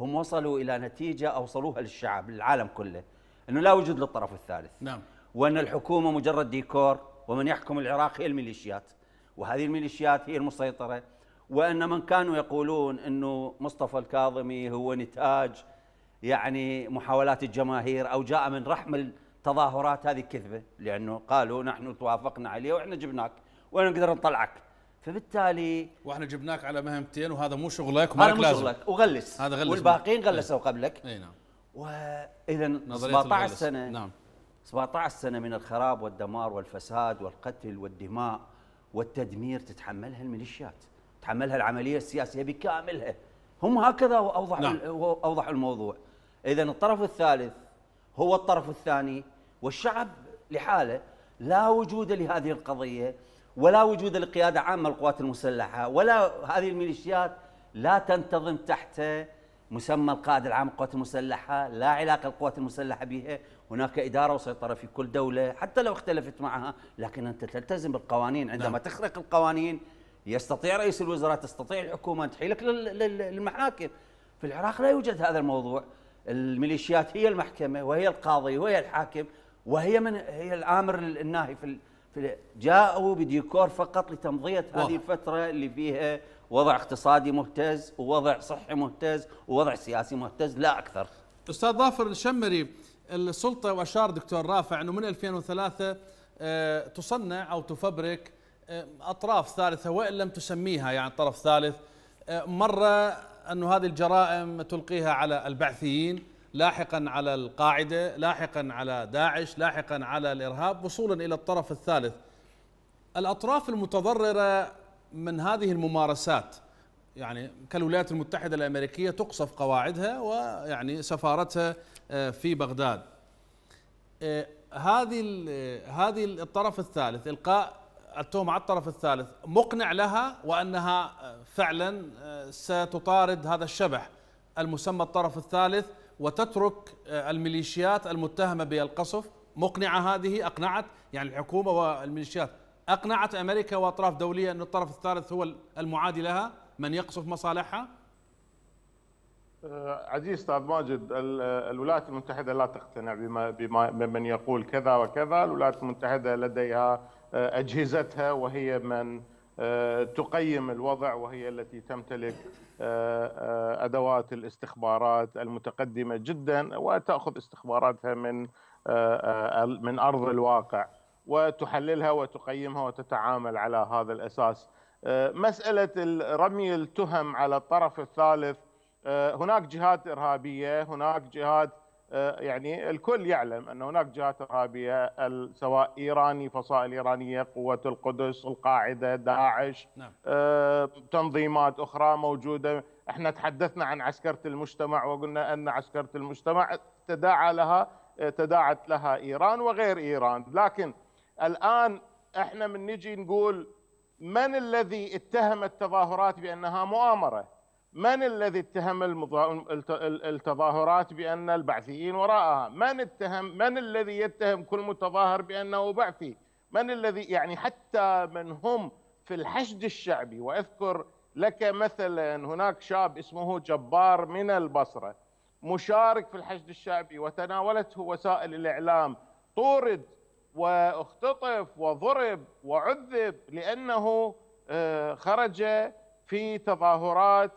هم وصلوا الى نتيجه اوصلوها للشعب للعالم كله انه لا وجود للطرف الثالث نعم وان الحكومه مجرد ديكور ومن يحكم العراق هي الميليشيات وهذه الميليشيات هي المسيطره وان من كانوا يقولون انه مصطفى الكاظمي هو نتاج يعني محاولات الجماهير او جاء من رحم التظاهرات هذه كذبه لانه قالوا نحن توافقنا عليه واحنا جبناك نقدر نطلعك فبالتالي واحنا جبناك على مهمتين وهذا مو شغلك وما مو شغلك وغلس هذا غلس والباقيين إيه. غلسوا ايه قبلك اي نعم واذا 17 سنه نعم 17 سنه من الخراب والدمار والفساد والقتل والدماء والتدمير تتحملها الميليشيات تحملها العمليه السياسيه بكاملها هم هكذا اوضحوا نعم. اوضحوا الموضوع اذا الطرف الثالث هو الطرف الثاني والشعب لحاله لا وجود لهذه القضيه ولا وجود القيادة عامة للقوات المسلحة ولا هذه الميليشيات لا تنتظم تحت مسمى القائد العام للقوات المسلحة لا علاقة القوات المسلحة بها هناك إدارة وسيطرة في كل دولة حتى لو اختلفت معها لكن أنت تلتزم بالقوانين نعم. عندما نعم. تخرق القوانين يستطيع رئيس الوزراء تستطيع الحكومة أن تحيلك للمحاكم في العراق لا يوجد هذا الموضوع الميليشيات هي المحكمة وهي القاضي وهي الحاكم وهي من هي الآمر الناهي في جاءوا بديكور فقط لتمضية هذه الفترة اللي فيها وضع اقتصادي مهتز ووضع صحي مهتز ووضع سياسي مهتز لا أكثر أستاذ ظافر الشمري السلطة وأشار دكتور رافع أنه من 2003 آه، تصنع أو تفبرك آه، أطراف ثالثة وإن لم تسميها يعني طرف ثالث آه، مرة أنه هذه الجرائم تلقيها على البعثيين لاحقا على القاعده لاحقا على داعش لاحقا على الارهاب وصولا الى الطرف الثالث الاطراف المتضرره من هذه الممارسات يعني كالولايات المتحده الامريكيه تقصف قواعدها ويعني سفارتها آه، في بغداد آه، هذه آه، هذه الطرف الثالث القاء التهم على الطرف الثالث مقنع لها وانها فعلا ستطارد هذا الشبح المسمى الطرف الثالث وتترك آه، الميليشيات المتهمة بالقصف مقنعة هذه أقنعت يعني الحكومة والميليشيات أقنعت أمريكا وأطراف دولية أن الطرف الثالث هو المعادي لها من يقصف مصالحها آه، عزيز استاذ ماجد آه، الولايات المتحده لا تقتنع بما بما من يقول كذا وكذا، الولايات المتحده لديها اجهزتها وهي من آه، تقيم الوضع وهي التي تمتلك آه، آه، ادوات الاستخبارات المتقدمه جدا وتاخذ استخباراتها من من ارض الواقع وتحللها وتقيمها وتتعامل على هذا الاساس. مساله رمي التهم على الطرف الثالث هناك جهات ارهابيه، هناك جهات آه، يعني الكل يعلم ان هناك جهات ارهابيه سواء ايراني فصائل ايرانيه قوه القدس القاعده داعش نعم. آه، تنظيمات اخرى موجوده احنا تحدثنا عن عسكره المجتمع وقلنا ان عسكره المجتمع تداعى لها آه، تداعت لها ايران وغير ايران لكن الان احنا من نجي نقول من الذي اتهم التظاهرات بانها مؤامره من الذي اتهم التظاهرات بان البعثيين وراءها؟ من اتهم من الذي يتهم كل متظاهر بانه بعثي؟ من الذي يعني حتى من هم في الحشد الشعبي واذكر لك مثلا هناك شاب اسمه جبار من البصره مشارك في الحشد الشعبي وتناولته وسائل الاعلام طورد واختطف وضرب وعذب لانه آه، خرج في تظاهرات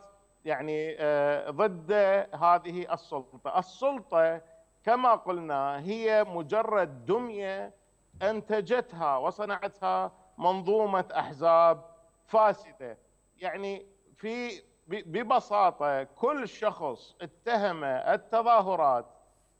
يعني آه، ضد هذه السلطة السلطة كما قلنا هي مجرد دمية أنتجتها وصنعتها منظومة أحزاب فاسدة يعني في ببساطة كل شخص اتهم التظاهرات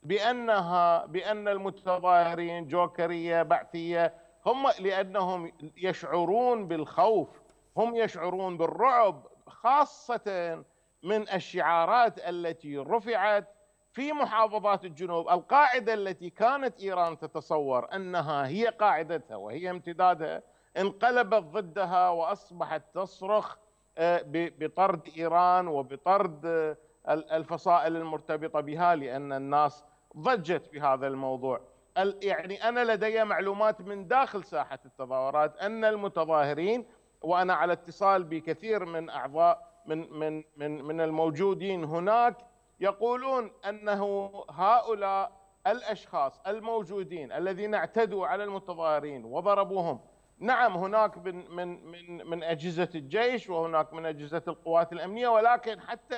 بأنها بأن المتظاهرين جوكرية بعثية هم لأنهم يشعرون بالخوف هم يشعرون بالرعب خاصة من الشعارات التي رفعت في محافظات الجنوب القاعدة التي كانت إيران تتصور أنها هي قاعدتها وهي امتدادها انقلبت ضدها وأصبحت تصرخ آه، بطرد إيران وبطرد آه، الفصائل المرتبطة بها لأن الناس ضجت بهذا الموضوع يعني أنا لدي معلومات من داخل ساحة التظاهرات أن المتظاهرين وأنا على اتصال بكثير من أعضاء من من من من الموجودين هناك يقولون انه هؤلاء الاشخاص الموجودين الذين اعتدوا على المتظاهرين وضربوهم نعم هناك من من من من اجهزه الجيش وهناك من اجهزه القوات الامنيه ولكن حتى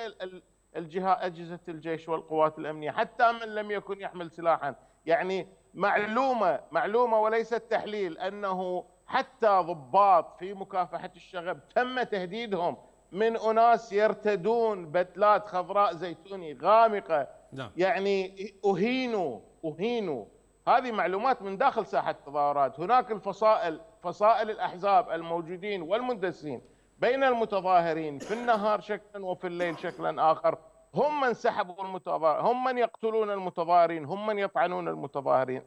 الجهه اجهزه الجيش والقوات الامنيه حتى من لم يكن يحمل سلاحا يعني معلومه معلومه وليست تحليل انه حتى ضباط في مكافحه الشغب تم تهديدهم من اناس يرتدون بدلات خضراء زيتوني غامقه نعم. يعني اهينوا اهينوا هذه معلومات من داخل ساحه التظاهرات هناك الفصائل فصائل الاحزاب الموجودين والمندسين بين المتظاهرين في النهار شكلا وفي الليل شكلا اخر هم من سحبوا المتظاهرين هم من يقتلون المتظاهرين هم من يطعنون المتظاهرين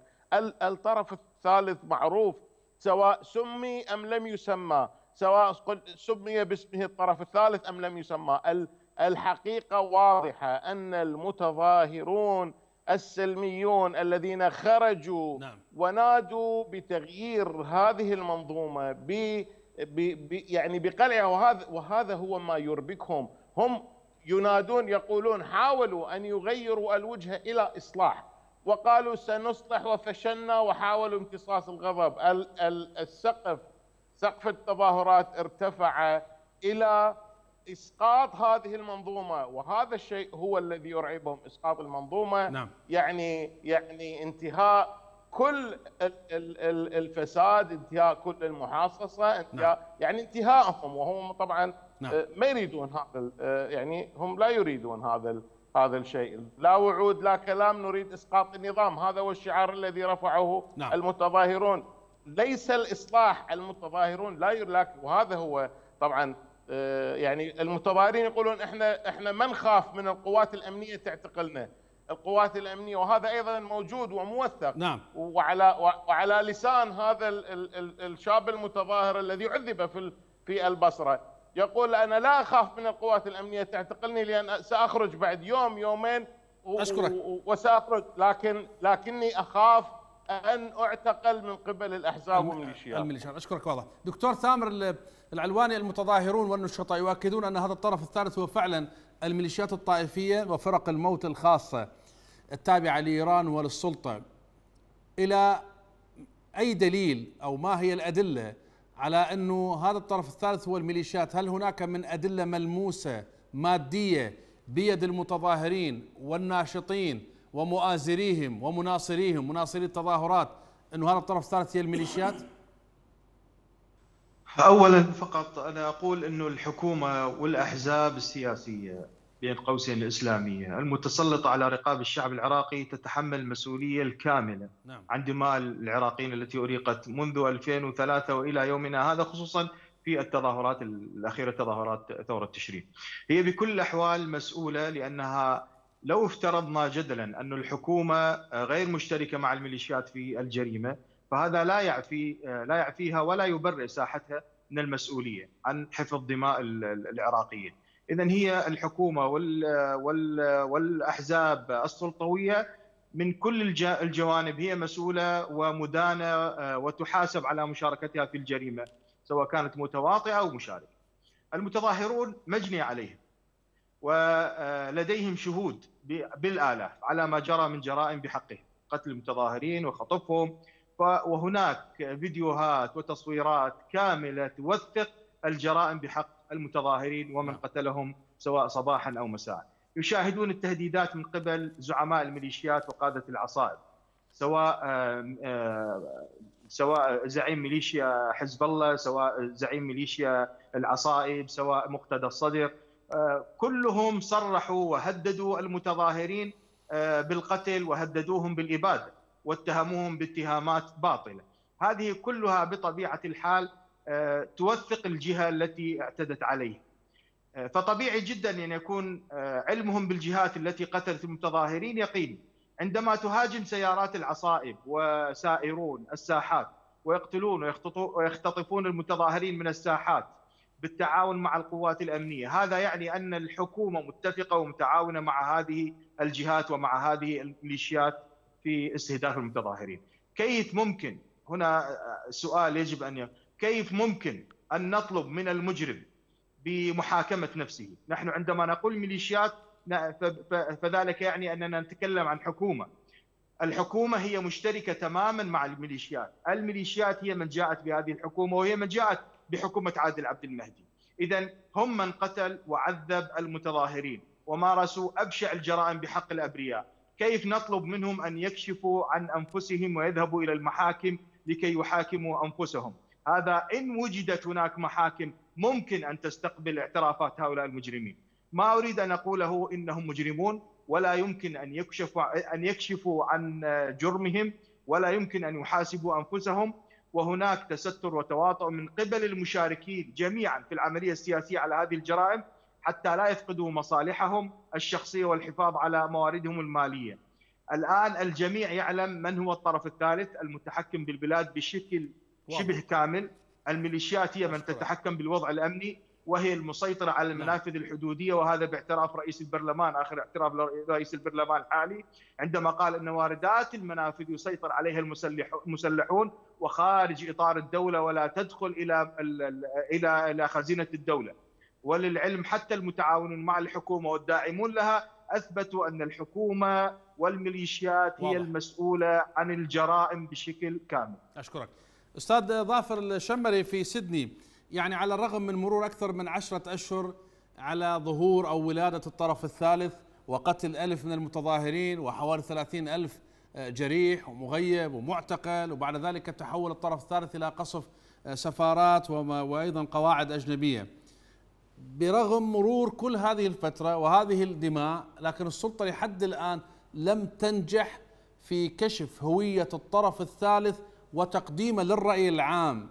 الطرف الثالث معروف سواء سمي ام لم يسمى سواء سمي باسمه الطرف الثالث أم لم يسمى الحقيقة واضحة أن المتظاهرون السلميون الذين خرجوا نعم. ونادوا بتغيير هذه المنظومة ب يعني بقلعها وهذا, وهذا هو ما يربكهم هم ينادون يقولون حاولوا أن يغيروا الوجهة إلى إصلاح وقالوا سنصلح وفشلنا وحاولوا امتصاص الغضب السقف سقف التظاهرات ارتفع الى اسقاط هذه المنظومه وهذا الشيء هو الذي يرعبهم اسقاط المنظومه نعم. يعني يعني انتهاء كل الفساد انتهاء كل المحاصصه انتهاء نعم. يعني انتهائهم وهم طبعا نعم. آه، ما يريدون هذا آه، يعني هم لا يريدون هذا هذا الشيء لا وعود لا كلام نريد اسقاط النظام هذا هو الشعار الذي رفعه نعم. المتظاهرون ليس الاصلاح المتظاهرون لا يلاك وهذا هو طبعا آه، يعني المتظاهرين يقولون احنا احنا ما نخاف من القوات الامنيه تعتقلنا القوات الامنيه وهذا ايضا موجود وموثق نعم وعلى وعلى لسان هذا الشاب المتظاهر الذي عذب في في البصره يقول انا لا اخاف من القوات الامنيه تعتقلني لان ساخرج بعد يوم يومين اشكرك وساخرج لكن لكني اخاف ان اعتقل من قبل الاحزاب والميليشيات الميليشيات اشكرك واضح دكتور ثامر العلواني المتظاهرون والنشطاء يؤكدون ان هذا الطرف الثالث هو فعلا الميليشيات الطائفيه وفرق الموت الخاصه التابعه لايران وللسلطه الى اي دليل او ما هي الادله على انه هذا الطرف الثالث هو الميليشيات، هل هناك من ادله ملموسه ماديه بيد المتظاهرين والناشطين ومؤازريهم ومناصريهم مناصري التظاهرات انه هذا الطرف الثالث هي الميليشيات؟ اولا فقط انا اقول انه الحكومه والاحزاب السياسيه بين قوسين الاسلاميه المتسلطه على رقاب الشعب العراقي تتحمل المسؤوليه الكامله نعم. عن دماء العراقيين التي اريقت منذ 2003 والى يومنا هذا خصوصا في التظاهرات الاخيره تظاهرات ثوره تشرين. هي بكل الاحوال مسؤوله لانها لو افترضنا جدلا أن الحكومة غير مشتركة مع الميليشيات في الجريمة فهذا لا يعفي لا يعفيها ولا يبرئ ساحتها من المسؤولية عن حفظ دماء العراقيين إذا هي الحكومة والأحزاب السلطوية من كل الجوانب هي مسؤولة ومدانة وتحاسب على مشاركتها في الجريمة سواء كانت متواطئة أو مشاركة المتظاهرون مجني عليهم ولديهم شهود بالالاف على ما جرى من جرائم بحقهم قتل المتظاهرين وخطفهم وهناك فيديوهات وتصويرات كامله توثق الجرائم بحق المتظاهرين ومن نعم. قتلهم سواء صباحا او مساء. يشاهدون التهديدات من قبل زعماء الميليشيات وقاده العصائب سواء سواء زعيم ميليشيا حزب الله، سواء زعيم ميليشيا العصائب، سواء مقتدى الصدر، آه، كلهم صرحوا وهددوا المتظاهرين آه، بالقتل وهددوهم بالاباده واتهموهم باتهامات باطله. هذه كلها بطبيعه الحال آه، توثق الجهه التي اعتدت عليه. فطبيعي جدا ان يكون علمهم بالجهات التي قتلت المتظاهرين يقيني. عندما تهاجم سيارات العصائب وسائرون الساحات ويقتلون ويختطفون المتظاهرين من الساحات بالتعاون مع القوات الامنيه، هذا يعني ان الحكومه متفقه ومتعاونه مع هذه الجهات ومع هذه الميليشيات في استهداف المتظاهرين. كيف ممكن هنا سؤال يجب ان كيف ممكن ان نطلب من المجرم بمحاكمه نفسه؟ نحن عندما نقول ميليشيات فذلك يعني اننا نتكلم عن حكومه. الحكومه هي مشتركه تماما مع الميليشيات، الميليشيات هي من جاءت بهذه الحكومه وهي من جاءت بحكومه عادل عبد المهدي. اذا هم من قتل وعذب المتظاهرين ومارسوا ابشع الجرائم بحق الابرياء، كيف نطلب منهم ان يكشفوا عن انفسهم ويذهبوا الى المحاكم لكي يحاكموا انفسهم؟ هذا ان وجدت هناك محاكم ممكن ان تستقبل اعترافات هؤلاء المجرمين. ما اريد ان اقوله انهم مجرمون ولا يمكن ان يكشفوا ان يكشفوا عن جرمهم ولا يمكن ان يحاسبوا انفسهم وهناك تستر وتواطؤ من قبل المشاركين جميعا في العملية السياسية على هذه الجرائم حتى لا يفقدوا مصالحهم الشخصية والحفاظ على مواردهم المالية الآن الجميع يعلم من هو الطرف الثالث المتحكم بالبلاد بشكل شبه كامل الميليشيات هي من تتحكم بالوضع الأمني وهي المسيطرة على نعم. المنافذ الحدودية وهذا باعتراف رئيس البرلمان آخر اعتراف لرئيس البرلمان الحالي عندما قال أن واردات المنافذ يسيطر عليها المسلحون وخارج إطار الدولة ولا تدخل إلى إلى إلى خزينة الدولة وللعلم حتى المتعاونون مع الحكومة والداعمون لها أثبتوا أن الحكومة والميليشيات هي واضح. المسؤولة عن الجرائم بشكل كامل أشكرك أستاذ ظافر الشمري في سيدني يعني على الرغم من مرور أكثر من عشرة أشهر على ظهور أو ولادة الطرف الثالث وقتل ألف من المتظاهرين وحوالي ثلاثين ألف آه، جريح ومغيب ومعتقل وبعد ذلك تحول الطرف الثالث إلى قصف آه، سفارات وأيضا قواعد أجنبية برغم مرور كل هذه الفترة وهذه الدماء لكن السلطة لحد الآن لم تنجح في كشف هوية الطرف الثالث وتقديمه للرأي العام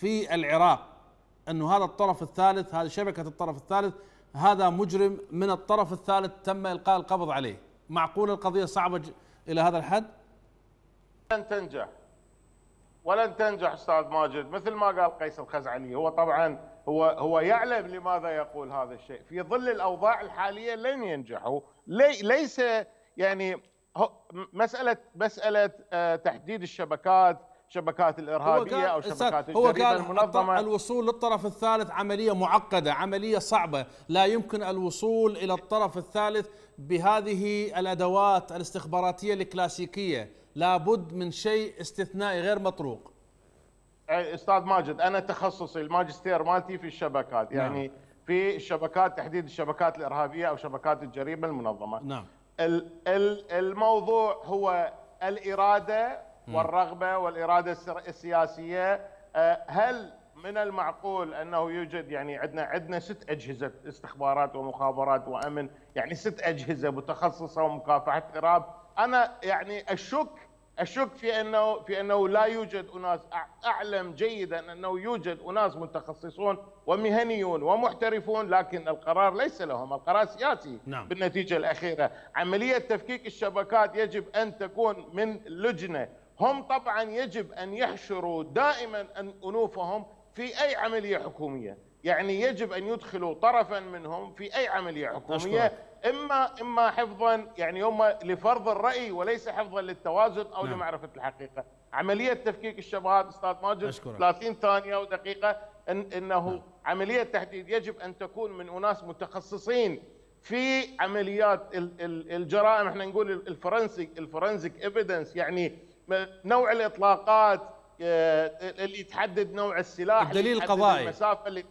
في العراق انه هذا الطرف الثالث هذه شبكه الطرف الثالث هذا مجرم من الطرف الثالث تم القاء القبض عليه معقول القضيه صعبه الى هذا الحد لن تنجح ولن تنجح استاذ ماجد مثل ما قال قيس الخزعلي هو طبعا هو هو يعلم لماذا يقول هذا الشيء في ظل الاوضاع الحاليه لن ينجحوا لي ليس يعني مساله مساله آه، تحديد الشبكات شبكات الارهابيه او شبكات هو كان المنظمه الوصول للطرف الثالث عمليه معقده عمليه صعبه لا يمكن الوصول الى الطرف الثالث بهذه الادوات الاستخباراتيه الكلاسيكيه لابد من شيء استثنائي غير مطروق استاذ ماجد انا تخصصي الماجستير مالتي في الشبكات نعم. يعني نعم. في الشبكات تحديد الشبكات الارهابيه او شبكات الجريمه المنظمه نعم الموضوع هو الاراده والرغبة والإرادة السياسية آه، هل من المعقول أنه يوجد يعني عندنا عندنا ست أجهزة استخبارات ومخابرات وأمن يعني ست أجهزة متخصصة ومكافحة إرهاب أنا يعني أشك أشك في أنه في أنه لا يوجد أناس أعلم جيدا أنه يوجد أناس متخصصون ومهنيون ومحترفون لكن القرار ليس لهم القرار سياسي نعم. بالنتيجة الأخيرة عملية تفكيك الشبكات يجب أن تكون من لجنة هم طبعا يجب أن يحشروا دائما أنوفهم في أي عملية حكومية يعني يجب أن يدخلوا طرفا منهم في أي عملية حكومية إما إما حفظا يعني هم لفرض الرأي وليس حفظا للتوازن أو نعم. لمعرفة الحقيقة عملية تفكيك الشبهات أستاذ ماجد 30 ثانية ودقيقة إن أنه نعم. عملية تحديد يجب أن تكون من أناس متخصصين في عمليات الجرائم احنا نقول الفرنسيك الفرنسيك ايفيدنس يعني نوع الاطلاقات آه، اللي تحدد نوع السلاح الدليل القضائي المسافه اللي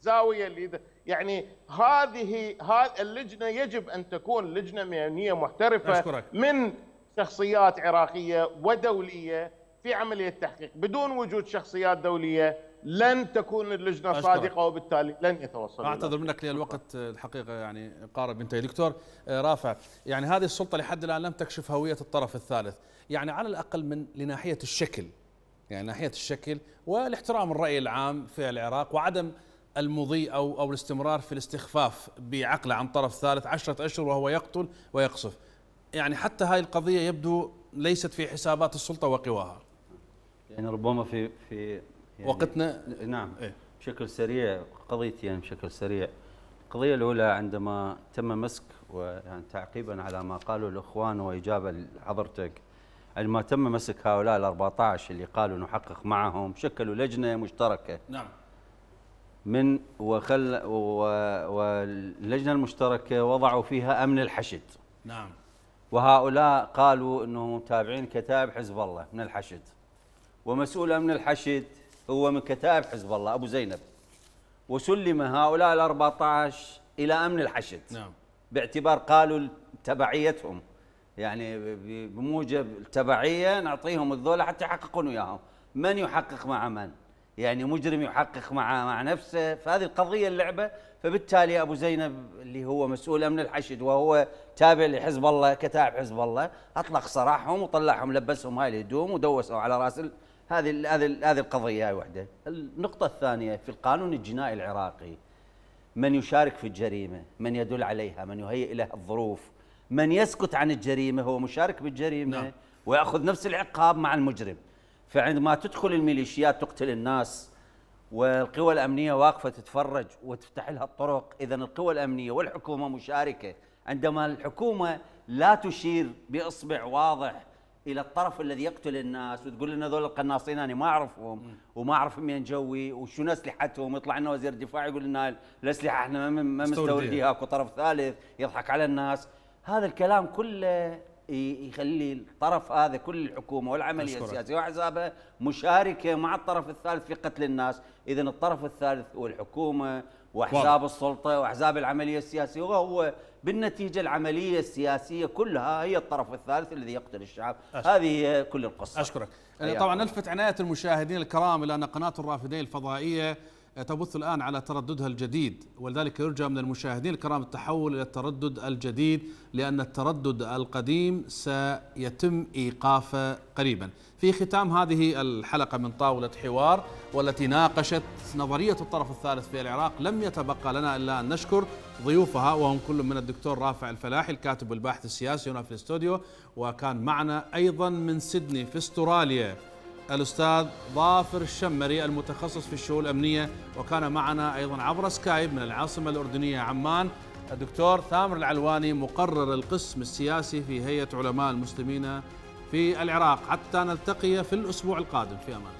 الزاويه اللي يعني هذه هذه اللجنه يجب ان تكون لجنه مهنيه محترفه أشكرك. من شخصيات عراقيه ودوليه في عمليه التحقيق بدون وجود شخصيات دوليه لن تكون اللجنه أشكرك. صادقه وبالتالي لن يتوصل اعتذر منك للوقت الحقيقه يعني قارب أنت دكتور آه، رافع يعني هذه السلطه لحد الان لم تكشف هويه الطرف الثالث يعني على الاقل من لناحيه الشكل يعني ناحيه الشكل والاحترام الراي العام في العراق وعدم المضي او او الاستمرار في الاستخفاف بعقله عن طرف ثالث عشرة اشهر وهو يقتل ويقصف يعني حتى هاي القضيه يبدو ليست في حسابات السلطه وقواها يعني ربما في في يعني وقتنا نعم إيه؟ بشكل سريع قضيتين يعني بشكل سريع القضية الأولى عندما تم مسك ويعني تعقيبا على ما قاله الإخوان وإجابة لحضرتك عندما تم مسك هؤلاء ال 14 اللي قالوا نحقق معهم شكلوا لجنة مشتركة نعم من وخل واللجنة المشتركة وضعوا فيها أمن الحشد نعم وهؤلاء قالوا أنهم تابعين كتاب حزب الله من الحشد ومسؤول أمن الحشد هو من كتائب حزب الله أبو زينب وسلم هؤلاء ال 14 إلى أمن الحشد نعم باعتبار قالوا تبعيتهم يعني بموجب التبعية نعطيهم الذولة حتى يحققون وياهم من يحقق مع من يعني مجرم يحقق مع مع نفسه فهذه القضية اللعبة فبالتالي أبو زينب اللي هو مسؤول أمن الحشد وهو تابع لحزب الله كتائب حزب الله أطلق سراحهم وطلعهم لبسهم هاي الهدوم ودوسوا على رأس هذه هذه هذه القضيه هاي وحده النقطه الثانيه في القانون الجنائي العراقي من يشارك في الجريمه من يدل عليها من يهيئ له الظروف من يسكت عن الجريمه هو مشارك بالجريمه نعم. وياخذ نفس العقاب مع المجرم فعندما تدخل الميليشيات تقتل الناس والقوى الامنيه واقفه تتفرج وتفتح لها الطرق اذا القوى الامنيه والحكومه مشاركه عندما الحكومه لا تشير باصبع واضح الى الطرف الذي يقتل الناس وتقول لنا هذول القناصين انا ما اعرفهم وما اعرف منين جوي وشنو اسلحتهم يطلع لنا وزير الدفاع يقول لنا الاسلحه احنا ما مستورديها اكو طرف ثالث يضحك على الناس هذا الكلام كله يخلي الطرف هذا كل الحكومه والعمليه أشكرك. السياسيه واحزابها مشاركه مع الطرف الثالث في قتل الناس، اذا الطرف الثالث والحكومه واحزاب السلطه واحزاب العمليه السياسيه وهو بالنتيجة العملية السياسية كلها هي الطرف الثالث الذي يقتل الشعب أشكرك. هذه هي كل القصة أشكرك طبعا نلفت عناية المشاهدين الكرام إلى أن قناة الرافدين الفضائية تبث الآن على ترددها الجديد ولذلك يرجى من المشاهدين الكرام التحول إلى التردد الجديد لأن التردد القديم سيتم إيقافه قريبا في ختام هذه الحلقة من طاولة حوار والتي ناقشت نظرية الطرف الثالث في العراق لم يتبقى لنا إلا أن نشكر ضيوفها وهم كل من الدكتور رافع الفلاحي الكاتب والباحث السياسي هنا في الاستوديو وكان معنا أيضا من سيدني في استراليا الأستاذ ظافر الشمري المتخصص في الشؤون الأمنية وكان معنا أيضا عبر سكايب من العاصمة الأردنية عمان الدكتور ثامر العلواني مقرر القسم السياسي في هيئة علماء المسلمين في العراق حتى نلتقي في الأسبوع القادم في أمان